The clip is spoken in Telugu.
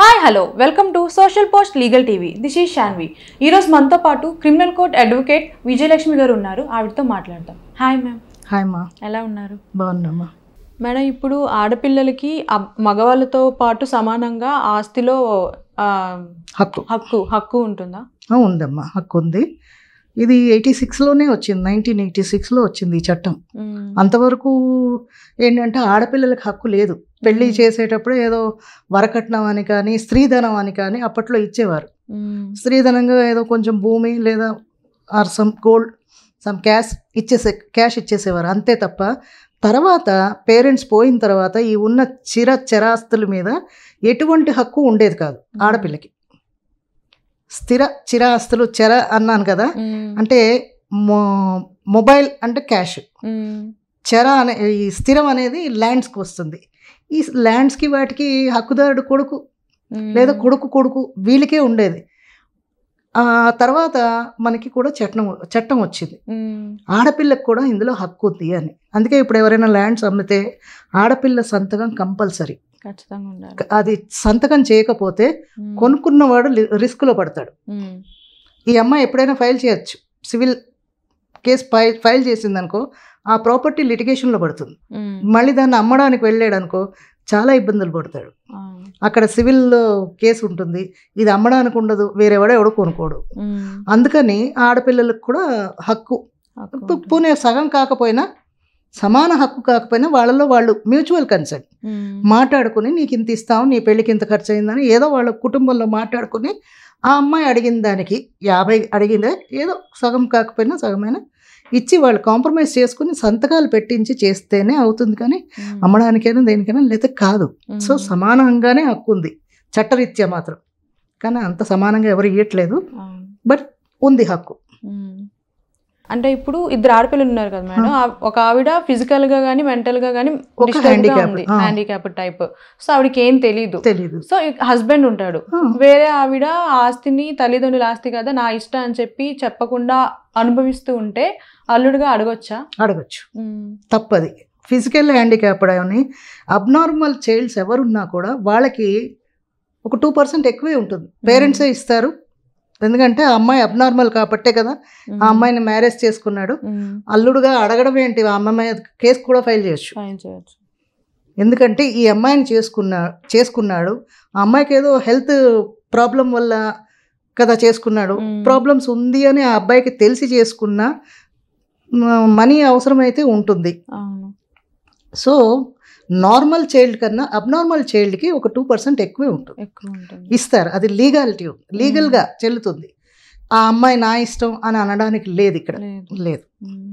hi hello welcome to social post legal TV this is Shanvi ఈరోజు మనతో పాటు క్రిమినల్ కోర్ట్ అడ్వకేట్ విజయలక్ష్మి గారు ఉన్నారు ఆవిడతో మాట్లాడతాం హాయ్ మ్యామ్ హాయ్ మా ఎలా ఉన్నారు బాగున్నామా మేడం ఇప్పుడు ఆడపిల్లలకి మగవాళ్ళతో పాటు సమానంగా ఆస్తిలో హక్కు హక్కు హక్కు ఉంటుందా ఉందమ్మా హక్కు ఉంది ఇది ఎయిటీ సిక్స్లోనే వచ్చింది నైన్టీన్ ఎయిటీ సిక్స్లో వచ్చింది ఈ చట్టం అంతవరకు ఏంటంటే ఆడపిల్లలకు హక్కు లేదు పెళ్ళి చేసేటప్పుడు ఏదో వరకట్నం అని కానీ స్త్రీధనం అని కానీ అప్పట్లో ఇచ్చేవారు స్త్రీధనంగా ఏదో కొంచెం భూమి లేదా or some gold some cash ఇచ్చేసే క్యాష్ ఇచ్చేసేవారు అంతే తప్ప తర్వాత పేరెంట్స్ పోయిన తర్వాత ఈ ఉన్న చిర చరాస్తుల మీద ఎటువంటి హక్కు ఉండేది కాదు ఆడపిల్లకి స్థిర చిర ఆస్తులు చెర అన్నాను కదా అంటే మొబైల్ అంటే క్యాష్ చెర అనే ఈ స్థిరం అనేది ల్యాండ్స్కి వస్తుంది ఈ ల్యాండ్స్కి వాటికి హక్కుదారుడు కొడుకు లేదా కొడుకు కొడుకు వీళ్ళకే ఉండేది ఆ తర్వాత మనకి కూడా చట్టం చట్టం వచ్చింది ఆడపిల్లకు కూడా ఇందులో హక్కు ఉంది అని అందుకే ఇప్పుడు ఎవరైనా ల్యాండ్స్ అమ్మితే ఆడపిల్ల సంతకం కంపల్సరీ అది సంతకం చేయకపోతే కొనుక్కున్నవాడు రిస్క్లో పడతాడు ఈ అమ్మాయి ఎప్పుడైనా ఫైల్ చేయొచ్చు సివిల్ కేసు ఫైల్ ఫైల్ చేసిందనుకో ఆ ప్రాపర్టీ లిటిగేషన్లో పడుతుంది మళ్ళీ దాన్ని అమ్మడానికి వెళ్ళాడు అనుకో చాలా ఇబ్బందులు పడతాడు అక్కడ సివిల్ కేసు ఉంటుంది ఇది అమ్మడానికి ఉండదు వేరేవాడో ఎవడో కొనుక్కోడు అందుకని ఆడపిల్లలకు కూడా హక్కు పోనీ సగం కాకపోయినా సమాన హక్కు కాకపోయినా వాళ్ళలో వాళ్ళు మ్యూచువల్ కన్సర్న్ మాట్లాడుకుని నీకు ఇంత ఇస్తావు నీ పెళ్ళికి ఇంత ఖర్చు అయిందని ఏదో వాళ్ళ కుటుంబంలో మాట్లాడుకుని ఆ అమ్మాయి అడిగిన దానికి యాభై అడిగిందే ఏదో సగం కాకపోయినా సగమైన ఇచ్చి వాళ్ళు కాంప్రమైజ్ చేసుకుని సంతకాలు పెట్టించి చేస్తేనే అవుతుంది కానీ అమ్మడానికైనా దేనికైనా లేదా కాదు సో సమానంగానే హక్కు ఉంది చట్టరీత్యా మాత్రం కానీ అంత సమానంగా ఎవరు ఇవ్వట్లేదు బట్ ఉంది హక్కు అంటే ఇప్పుడు ఇద్దరు ఆడపిల్లలు ఉన్నారు కదా మేడం ఒక ఆవిడ ఫిజికల్ గా కానీ మెంటల్ గా గానీ హ్యాండిక్యాప్ టైప్ సో ఆవిడకి ఏం తెలీదు సో హస్బెండ్ ఉంటాడు వేరే ఆవిడ ఆస్తిని తల్లిదండ్రుల ఆస్తి కదా నా ఇష్టం అని చెప్పి చెప్పకుండా అనుభవిస్తూ ఉంటే అల్లుడుగా అడగొచ్చా అడగొచ్చు తప్పది ఫిజికల్ హ్యాండిక్యాప్ అని అబ్నార్మల్ చైల్డ్స్ ఎవరున్నా కూడా వాళ్ళకి ఒక టూ పర్సెంట్ ఎక్కువే ఉంటుంది పేరెంట్సే ఇస్తారు ఎందుకంటే ఆ అమ్మాయి అబ్నార్మల్ కాబట్టే కదా ఆ అమ్మాయిని మ్యారేజ్ చేసుకున్నాడు అల్లుడుగా అడగడం ఏంటి ఆ అమ్మాయి కేసు కూడా ఫైల్ చేయొచ్చు ఎందుకంటే ఈ అమ్మాయిని చేసుకున్నా చేసుకున్నాడు ఆ అమ్మాయికి ఏదో హెల్త్ ప్రాబ్లం వల్ల కదా చేసుకున్నాడు ప్రాబ్లమ్స్ ఉంది అని ఆ అబ్బాయికి తెలిసి చేసుకున్న మనీ అవసరమైతే ఉంటుంది సో నార్మల్ చైల్డ్ కన్నా అబ్నార్మల్ చైల్డ్కి ఒక టూ పర్సెంట్ ఎక్కువే ఉంటుంది ఇస్తారు అది లీగాలిటీ లీగల్గా చెల్లుతుంది ఆ అమ్మాయి నా ఇష్టం అని అనడానికి లేదు ఇక్కడ లేదు